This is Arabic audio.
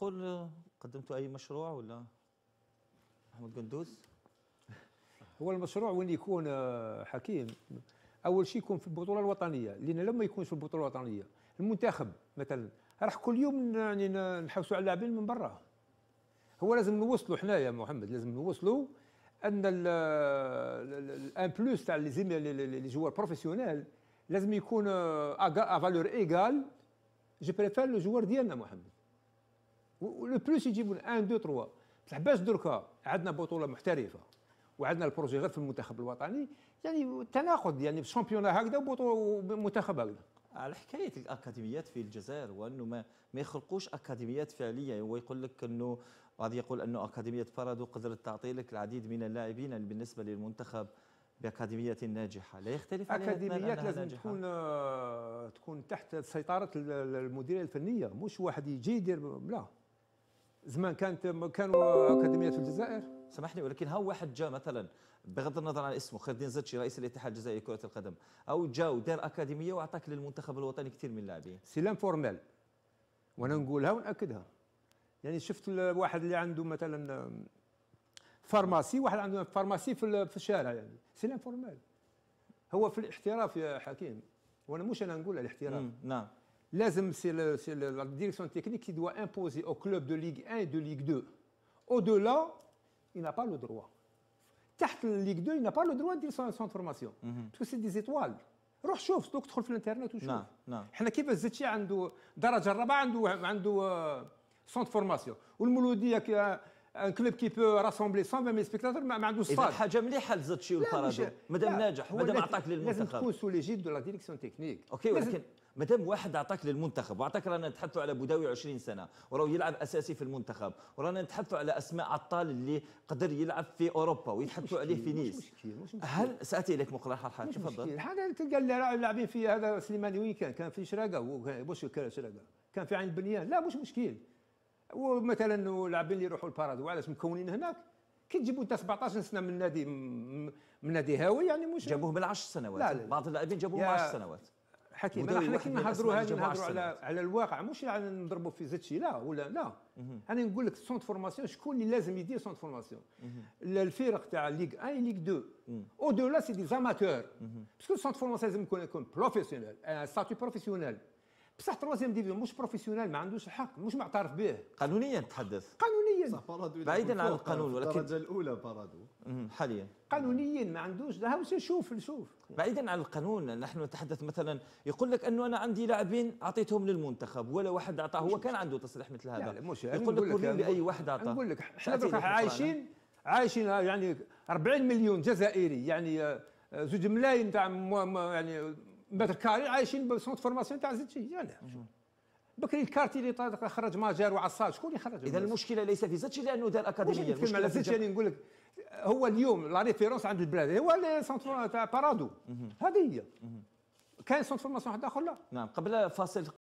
قل قدمتوا اي مشروع ولا محمود قندوز هو المشروع وين يكون آه، حكيم اول شيء يكون في البطوله الوطنيه لان لما يكون في البطوله الوطنيه المنتخب مثلا راح كل يوم يعني نحوسوا على لاعبين من برا هو لازم نوصلوا حنا يا محمد لازم نوصلوا ان الان آه، بلوس تاع لي جوار بروفيسيونيل لازم يكون ا فالور ايغال جو بريفير لو جوار ديالنا محمد لو بلوس يجيبون 1 2 3 بصح باش دركا عندنا بطوله محترفه وعندنا البروجي غير في المنتخب الوطني يعني تناقض يعني بشامبيون هكذا وبطوله ومنتخب هكذا على حكايه الاكاديميات في الجزائر وانه ما ما يخلقوش اكاديميات فعليه ويقول لك انه غادي يقول انه اكاديميه فرادو قدرت تعطي لك العديد من اللاعبين بالنسبه للمنتخب باكاديميات ناجحه لا يختلف اكاديميات لازم ناجحة. تكون آه، تكون تحت سيطره المديريه الفنيه مش واحد يجي يدير لا زمان كانت كانوا اكاديميات في الجزائر سامحني ولكن ها واحد جا مثلا بغض النظر عن اسمه خالد زتشي رئيس الاتحاد الجزائري لكره القدم او جا ودار اكاديميه واعطاك للمنتخب الوطني كثير من اللاعبين سلام فورمال وانا نقولها وناكدها يعني شفت الواحد اللي عنده مثلا فارماسي واحد عنده فارماسي في, في الشارع يعني سلام فورمال هو في الاحتراف يا حكيم وانا مش انا نقول الاحتراف نعم c'est la direction technique qui doit imposer aux clubs de Ligue 1 et de Ligue 2. Au-delà, il n'a pas le droit. Tarte la Ligue 2, il n'a pas le droit de dire son, formation. Mhm. Parce que c'est des étoiles. روح شوف دوك تدخل في الانترنت وشوف نعم نعم حنا كيف الزتشي عنده الدرجه الرابعه عنده عنده سونت فورماسيون والمولوديه ان كلوب كي بو راسومبلي 120 ميل سبيكتاتور ما عندوش صاد حاجه مليحه لزاد شي الخرج مادام ناجح مادام عطاك للمنتخب لازم تكون سو ليجيد دو لا ديريكسيون تكنيك اوكي ولكن مادام واحد عطاك للمنتخب وعطاك رانا نتحدثوا على بوداوي 20 سنه وراه يلعب اساسي في المنتخب ورانا نتحدثوا على اسماء عطال اللي قدر يلعب في اوروبا ويتحدثوا عليه في نيس مش مشكل مش هل ساتي لك مقرر حاجه تفضل حاجه تلقى اللاعبين في هذا سليماني وين كان كان في شراقه وكان مش شراقه كان في عين بنيان لا مش مشكل ومثلا اللاعبين اللي يروحوا البارادو علاش مكونين هناك كي تجيبوا انت 17 سنه من نادي من نادي هاوي يعني مش جابوه بالعشر سنوات لا لا بعض اللاعبين جابوه بالعشر سنوات حكيم احنا كي نهضروا هذه نهضروا على على الواقع مش يعني نضربوا في زيتشي شي لا ولا لا انا نقول لك سونت فورماسيون شكون اللي لازم يدير سونت فورماسيون الفرق تاع ليغ 1 ليغ 2 او دو لا سي دي زاماتور باسكو سونت فورماسيون لازم يكون بروفيسيونيل ان بروفيسيونيل بصح تروازيام ديفيزيون مش بروفيسيونيل ما عندوش الحق مش معترف به قانونيا تحدث قانونيا صح بارادو بعيدا عن القانون ولكن الدرجه الاولى بارادو حاليا قانونيا ما عندوش لا شوف شوف بعيدا عن القانون نحن نتحدث مثلا يقول لك انه انا عندي لاعبين اعطيتهم للمنتخب ولا واحد اعطاه هو كان عنده تصريح مثل هذا لا مش يقول لك وريني لأي يعني واحد اعطاه نقول لك احنا عايشين عايشين يعني 40 مليون جزائري يعني آه، زوج ملايين تاع يعني متركاري عايشين بسونت فورماسيون تاع زد لا بكري الكارتي اللي خرج ماجر وعصا شكون اللي خرج اذا المشكله ليس في زيتشي لانه دار اكاديميه نتكلم على زيتشي يعني نقول لك هو اليوم لا ريفيرونس عند البلاد هو السونتر تاع بارادو هذه هي كاين سونت فورماسيون واحد اخر لا نعم قبل فاصل